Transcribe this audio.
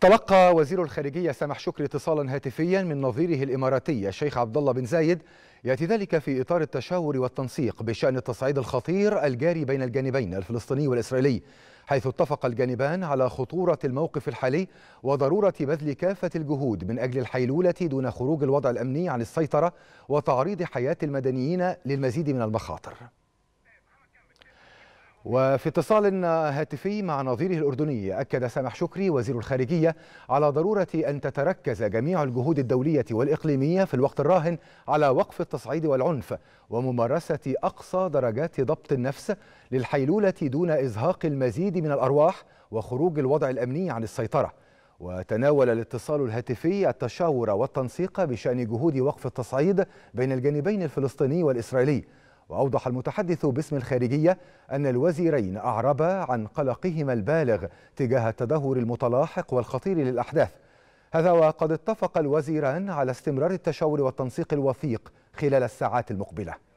تلقى وزير الخارجية سامح شكري اتصالا هاتفيا من نظيره الإماراتي الشيخ عبد الله بن زايد يأتي ذلك في إطار التشاور والتنسيق بشأن التصعيد الخطير الجاري بين الجانبين الفلسطيني والإسرائيلي حيث اتفق الجانبان على خطورة الموقف الحالي وضرورة بذل كافة الجهود من أجل الحيلولة دون خروج الوضع الأمني عن السيطرة وتعريض حياة المدنيين للمزيد من المخاطر وفي اتصال هاتفي مع نظيره الأردني أكد سامح شكري وزير الخارجية على ضرورة أن تتركز جميع الجهود الدولية والإقليمية في الوقت الراهن على وقف التصعيد والعنف وممارسة أقصى درجات ضبط النفس للحيلولة دون إزهاق المزيد من الأرواح وخروج الوضع الأمني عن السيطرة وتناول الاتصال الهاتفي التشاور والتنسيق بشأن جهود وقف التصعيد بين الجانبين الفلسطيني والإسرائيلي وأوضح المتحدث باسم الخارجية أن الوزيرين أعربا عن قلقهما البالغ تجاه التدهور المتلاحق والخطير للأحداث هذا وقد اتفق الوزيران على استمرار التشاور والتنسيق الوثيق خلال الساعات المقبله